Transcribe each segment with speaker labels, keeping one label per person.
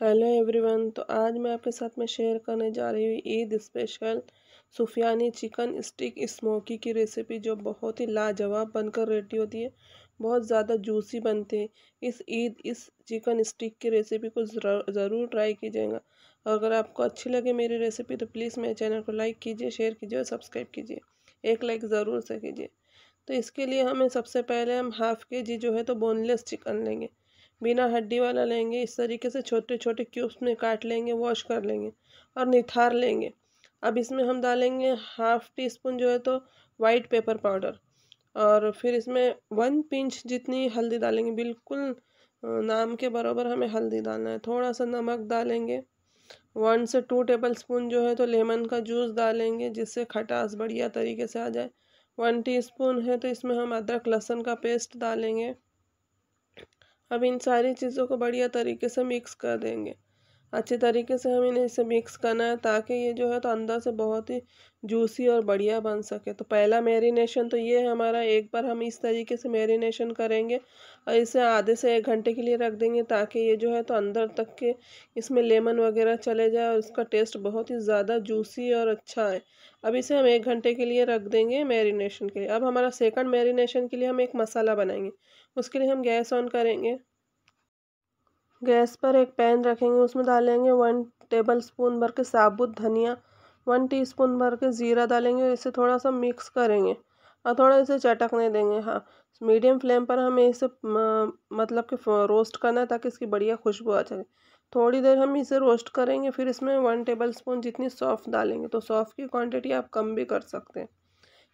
Speaker 1: hello everyone तो आज मैं आपके साथ में शेयर करने जा रही हूँ ईद स्पेशल सूफियानी चिकन स्टिक स्मोकी की रेसिपी जो बहुत ही लाजवाब बनकर रेडी होती है बहुत ज़्यादा जूसी बनते हैं इस ईद इस चिकन स्टिक की रेसिपी को ज़रूर ट्राई कीजिएगा अगर आपको अच्छी लगे मेरी रेसिपी तो प्लीज़ मेरे चैनल को लाइक कीजिए शेयर कीजिए और सब्सक्राइब कीजिए एक लाइक ज़रूर से कीजिए तो इसके लिए हमें सबसे पहले हम हाफ़ के जी जो है तो बोनलेस चिकन लेंगे बिना हड्डी वाला लेंगे इस तरीके से छोटे छोटे क्यूब्स में काट लेंगे वॉश कर लेंगे और निथार लेंगे अब इसमें हम डालेंगे हाफ़ टी स्पून जो है तो वाइट पेपर पाउडर और फिर इसमें वन पिंच जितनी हल्दी डालेंगे बिल्कुल नाम के बराबर हमें हल्दी डालना है थोड़ा सा नमक डालेंगे वन से टू टेबल स्पून जो है तो लेमन का जूस डालेंगे जिससे खटास बढ़िया तरीके से आ जाए वन टीस्पून है तो इसमें हम अदरक लहसुन का पेस्ट डालेंगे अब इन सारी चीज़ों को बढ़िया तरीके से मिक्स कर देंगे अच्छे तरीके से हमें इन्हें इसे मिक्स करना है ताकि ये जो है तो अंदर से बहुत ही जूसी और बढ़िया बन सके तो पहला मैरिनेशन तो ये है हमारा एक बार हम इस तरीके से मैरिनेशन करेंगे और इसे आधे से एक घंटे के लिए रख देंगे ताकि ये जो है तो अंदर तक के इसमें लेमन वगैरह चले जाए और इसका टेस्ट बहुत ही ज़्यादा जूसी और अच्छा है अब इसे हम एक घंटे के लिए रख देंगे मैरिनेशन के लिए अब हमारा सेकंड मैरिनेशन के लिए हम एक मसाला बनाएंगे उसके लिए हम गैस ऑन करेंगे गैस पर एक पैन रखेंगे उसमें डालेंगे वन टेबल स्पून भर के साबुत धनिया वन टीस्पून भर के ज़ीरा डालेंगे और इसे थोड़ा सा मिक्स करेंगे और थोड़ा इसे चटकने देंगे हाँ मीडियम फ्लेम पर हमें इसे मतलब कि रोस्ट करना है ताकि इसकी बढ़िया खुशबू आ जाए थोड़ी देर हम इसे रोस्ट करेंगे फिर इसमें वन टेबल स्पून जितनी सौंफ डालेंगे तो सॉफ्ट की क्वान्टिटी आप कम भी कर सकते हैं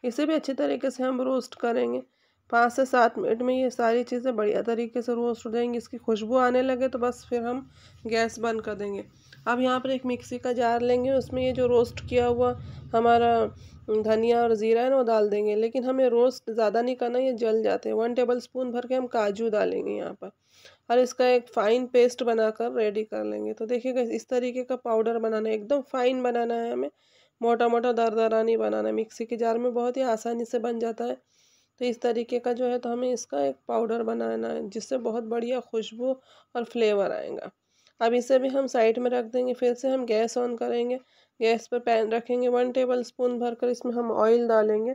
Speaker 1: इसे भी अच्छी तरीके से हम रोस्ट करेंगे पाँच से सात मिनट में ये सारी चीज़ें बढ़िया तरीके से रोस्ट हो जाएंगी इसकी खुशबू आने लगे तो बस फिर हम गैस बंद कर देंगे अब यहाँ पर एक मिक्सी का जार लेंगे उसमें ये जो रोस्ट किया हुआ हमारा धनिया और ज़ीरा है ना वो डाल देंगे लेकिन हमें रोस्ट ज़्यादा नहीं करना ये जल जाते हैं वन टेबल स्पून भर के हम काजू डालेंगे यहाँ पर और इसका एक फ़ाइन पेस्ट बनाकर रेडी कर लेंगे तो देखिएगा इस तरीके का पाउडर बनाना है एकदम फ़ाइन बनाना है हमें मोटा मोटा दर नहीं बनाना मिक्सी के जार में बहुत ही आसानी से बन जाता है तो इस तरीके का जो है तो हमें इसका एक पाउडर बनाना है जिससे बहुत बढ़िया खुशबू और फ्लेवर आएगा अब इसे भी हम साइड में रख देंगे फिर से हम गैस ऑन करेंगे गैस पर पैन रखेंगे वन टेबल स्पून भर कर इसमें हम ऑयल डालेंगे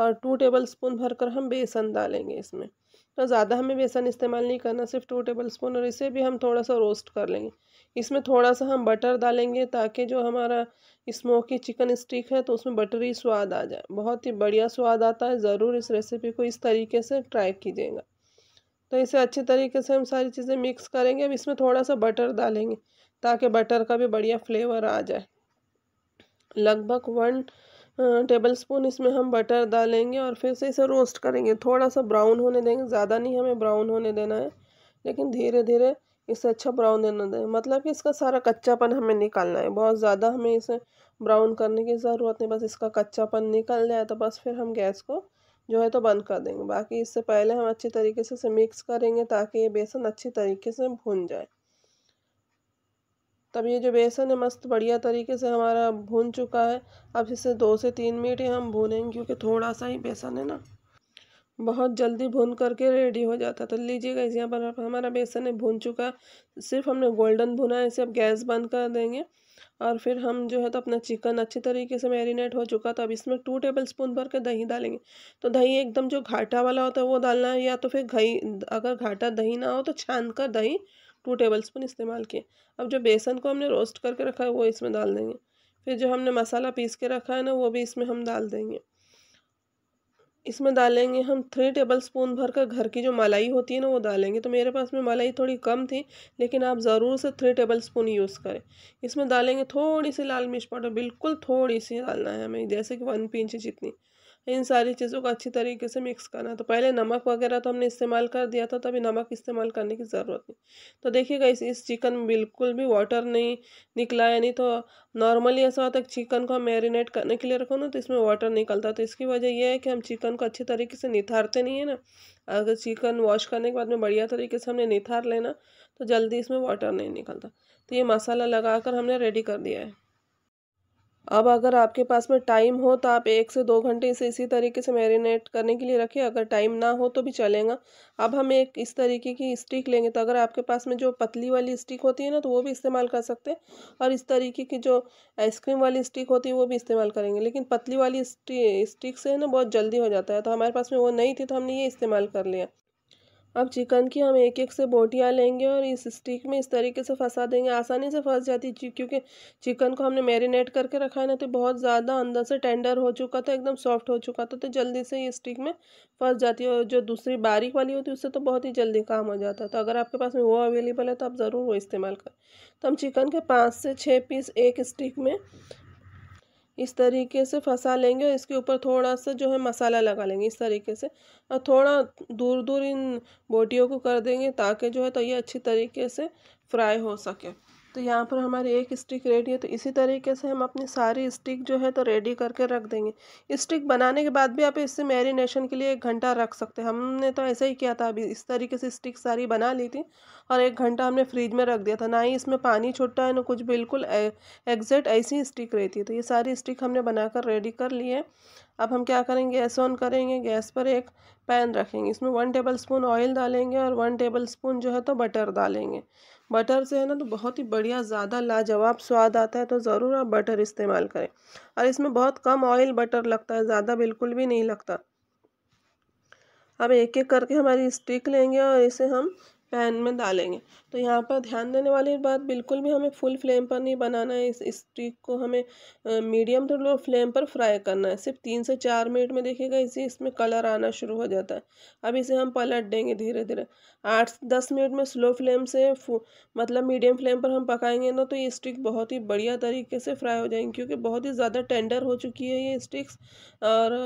Speaker 1: और टू टेबल स्पून भर कर हम बेसन डालेंगे इसमें तो ज़्यादा हमें बेसन इस्तेमाल नहीं करना सिर्फ टू टेबल स्पून और इसे भी हम थोड़ा सा रोस्ट कर लेंगे इसमें थोड़ा सा हम बटर डालेंगे ताकि जो हमारा स्मोकी चिकन स्टिक है तो उसमें बटरी स्वाद आ जाए बहुत ही बढ़िया स्वाद आता है ज़रूर इस रेसिपी को इस तरीके से ट्राई कीजिएगा तो इसे अच्छे तरीके से हम सारी चीज़ें मिक्स करेंगे अब इसमें थोड़ा सा बटर डालेंगे ताकि बटर का भी बढ़िया फ्लेवर आ जाए लगभग वन टेबल स्पून इसमें हम बटर डालेंगे और फिर से इसे रोस्ट करेंगे थोड़ा सा ब्राउन होने देंगे ज़्यादा नहीं हमें ब्राउन होने देना है लेकिन धीरे धीरे इसे अच्छा ब्राउन देना दें मतलब कि इसका सारा कच्चापन हमें निकालना है बहुत ज़्यादा हमें इसे ब्राउन करने की ज़रूरत नहीं बस इसका कच्चापन निकल जाए तो बस फिर हम गैस को जो है तो बंद कर देंगे बाकी इससे पहले हम अच्छे तरीके से इसे मिक्स करेंगे ताकि ये बेसन अच्छी तरीके से भून जाए तब ये जो बेसन है मस्त बढ़िया तरीके से हमारा भून चुका है अब इसे दो से तीन मिनट ही हम भूनेंगे क्योंकि थोड़ा सा ही बेसन है ना बहुत जल्दी भून करके रेडी हो जाता तो लीजिएगा इस यहाँ पर हमारा बेसन है भून चुका सिर्फ हमने गोल्डन भुना है इसे अब गैस बंद कर देंगे और फिर हम जो है तो अपना चिकन अच्छी तरीके से मैरिनेट हो चुका तो अब इसमें टू टेबल स्पून भर के दही डालेंगे तो दही एकदम जो घाटा वाला होता है वो डालना है या तो फिर घई अगर घाटा दही ना हो तो छान कर दही टू टेबल स्पून इस्तेमाल किए अब जो बेसन को हमने रोस्ट करके रखा है वो इसमें डाल देंगे फिर जो हमने मसाला पीस के रखा है ना वो भी इसमें हम डाल देंगे इसमें डालेंगे हम थ्री टेबल स्पून भर कर घर की जो मलाई होती है ना वो डालेंगे तो मेरे पास में मलाई थोड़ी कम थी लेकिन आप ज़रूर से थ्री टेबल स्पून यूज़ करें इसमें डालेंगे थोड़ी सी लाल मिर्च पाउडर बिल्कुल थोड़ी सी डालना है हमें जैसे कि वन पिंच जितनी इन सारी चीज़ों को अच्छी तरीके से मिक्स करना है तो पहले नमक वगैरह तो हमने इस्तेमाल कर दिया था तभी नमक इस्तेमाल करने की ज़रूरत नहीं तो देखिएगा इस इस चिकन में बिल्कुल भी वाटर नहीं निकला है नहीं तो नॉर्मली ऐसा होता है चिकन को हम मैरिनेट करने के लिए रखो ना तो इसमें वाटर निकलता तो इसकी वजह यह है कि हम चिकन को अच्छे तरीके से निथारते नहीं है ना अगर चिकन वॉश करने के बाद में बढ़िया तरीके से हमने निथार लेना तो जल्दी इसमें वाटर नहीं निकलता तो ये मसाला लगा कर हमने रेडी कर दिया है अब अगर आपके पास में टाइम हो तो आप एक से दो घंटे इसे इसी तरीके से मैरिनेट करने के लिए रखिए अगर टाइम ना हो तो भी चलेगा अब हम एक इस तरीके की स्टिक लेंगे तो अगर आपके पास में जो पतली वाली स्टिक होती है ना तो वो भी इस्तेमाल कर सकते हैं और इस तरीके की जो आइसक्रीम वाली स्टिक होती है वो भी इस्तेमाल करेंगे लेकिन पतली वाली स्टिक से ना बहुत जल्दी हो जाता है तो हमारे पास में वो नहीं थी तो हमने ये इस्तेमाल कर लिया अब चिकन की हम एक एक से बोटियाँ लेंगे और इस स्टिक में इस तरीके से फंसा देंगे आसानी से फंस जाती है क्योंकि चिकन को हमने मैरिनेट करके रखा है ना तो बहुत ज़्यादा अंदर से टेंडर हो चुका था एकदम सॉफ्ट हो चुका था तो जल्दी से ये स्टिक में फंस जाती है और जो दूसरी बारीक वाली होती है उससे तो बहुत ही जल्दी काम हो जाता है तो अगर आपके पास में वो अवेलेबल है तो आप ज़रूर वो इस्तेमाल करें तो हम चिकन के पाँच से छः पीस एक स्टिक में इस तरीके से फंसा लेंगे और इसके ऊपर थोड़ा सा जो है मसाला लगा लेंगे इस तरीके से और थोड़ा दूर दूर इन बोटियों को कर देंगे ताकि जो है तो ये अच्छी तरीके से फ्राई हो सके तो यहाँ पर हमारी एक स्टिक रेडी है तो इसी तरीके से हम अपनी सारी स्टिक जो है तो रेडी करके रख देंगे स्टिक बनाने के बाद भी आप इससे मैरिनेशन के लिए एक घंटा रख सकते हैं हमने तो ऐसा ही किया था अभी इस तरीके से स्टिक सारी बना ली थी और एक घंटा हमने फ्रिज में रख दिया था ना ही इसमें पानी छुट्टा है ना कुछ बिल्कुल एग्जैक्ट ऐसी स्टिक रहती है तो ये सारी स्टिक हमने बनाकर रेडी कर ली है अब हम क्या करेंगे गैस ऑन करेंगे गैस पर एक पैन रखेंगे इसमें वन टेबल स्पून ऑयल डालेंगे और वन टेबल स्पून जो है तो बटर डालेंगे बटर से है ना तो बहुत ही बढ़िया ज़्यादा लाजवाब स्वाद आता है तो ज़रूर आप बटर इस्तेमाल करें और इसमें बहुत कम ऑयल बटर लगता है ज़्यादा बिल्कुल भी नहीं लगता अब एक एक करके हमारी स्टिक लेंगे और इसे हम पैन में डालेंगे तो यहाँ पर ध्यान देने वाली बात बिल्कुल भी हमें फुल फ्लेम पर नहीं बनाना है इस स्टिक को हमें मीडियम टू लो फ्लेम पर फ्राई करना है सिर्फ तीन से चार मिनट में देखिएगा इसी इसमें कलर आना शुरू हो जाता है अब इसे हम पलट देंगे धीरे धीरे आठ दस मिनट में स्लो फ्लेम से मतलब मीडियम फ्लेम पर हम पकाएंगे ना तो ये स्टिक बहुत ही बढ़िया तरीके से फ्राई हो जाएंगे क्योंकि बहुत ही ज़्यादा टेंडर हो चुकी है ये स्टिक्स और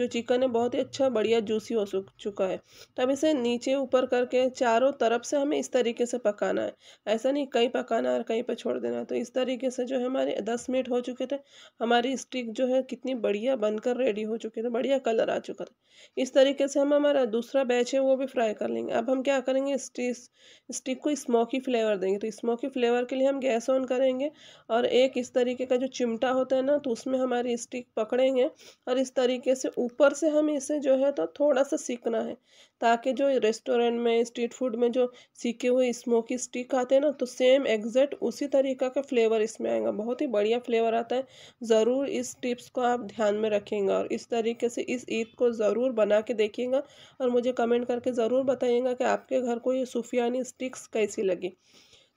Speaker 1: जो चिकन है बहुत ही अच्छा बढ़िया जूसी हो चुका है तब इसे नीचे ऊपर करके चारों तरफ से हमें इस तरीके से पकाना है ऐसा नहीं कहीं पकाना और कहीं पर छोड़ देना तो इस तरीके से जो है हमारे दस मिनट हो चुके थे हमारी स्टिक जो है कितनी बढ़िया बनकर रेडी हो चुकी थी बढ़िया कलर आ चुका था इस तरीके से हम हमारा दूसरा बैच है वो भी फ्राई कर लेंगे अब हम क्या करेंगे स्टिक को स्मोकी फ्लेवर देंगे तो स्मोकी फ्लेवर के लिए हम गैस ऑन करेंगे और एक इस तरीके का जो चिमटा होता है ना तो उसमें हमारी स्टिक पकड़ेंगे और इस तरीके से ऊपर से हम इसे जो है तो थोड़ा सा सीखना है ताकि जो रेस्टोरेंट में स्ट्रीट फूड में जो सीखे हुए स्मोकी स्टिक आते हैं ना तो सेम एग्जैक्ट उसी तरीका का फ्लेवर इसमें आएगा बहुत ही बढ़िया फ्लेवर आता है ज़रूर इस टिप्स को आप ध्यान में रखेंगे और इस तरीके से इस ईद को ज़रूर ज़रूर बना के देखिएगा और मुझे कमेंट करके ज़रूर बताइएगा कि आपके घर को ये सूफियानी स्टिक्स कैसी लगी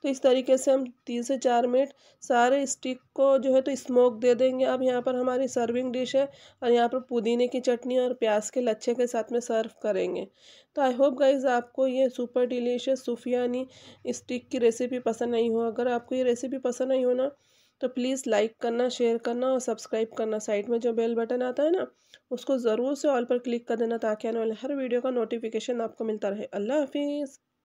Speaker 1: तो इस तरीके से हम तीन से चार मिनट सारे स्टिक को जो है तो स्मोक दे देंगे अब यहाँ पर हमारी सर्विंग डिश है और यहाँ पर पुदीने की चटनी और प्याज के लच्छे के साथ में सर्व करेंगे तो आई होप गाइज आपको ये सुपर डिलीशियस सूफियानी स्टिक की रेसिपी पसंद नहीं हो अगर आपको ये रेसिपी पसंद नहीं हो ना तो प्लीज़ लाइक करना शेयर करना और सब्सक्राइब करना साइड में जो बेल बटन आता है ना उसको ज़रूर से ऑल पर क्लिक कर देना ताकि आने वाले हर वीडियो का नोटिफिकेशन आपको मिलता रहे अल्लाह हाफिज़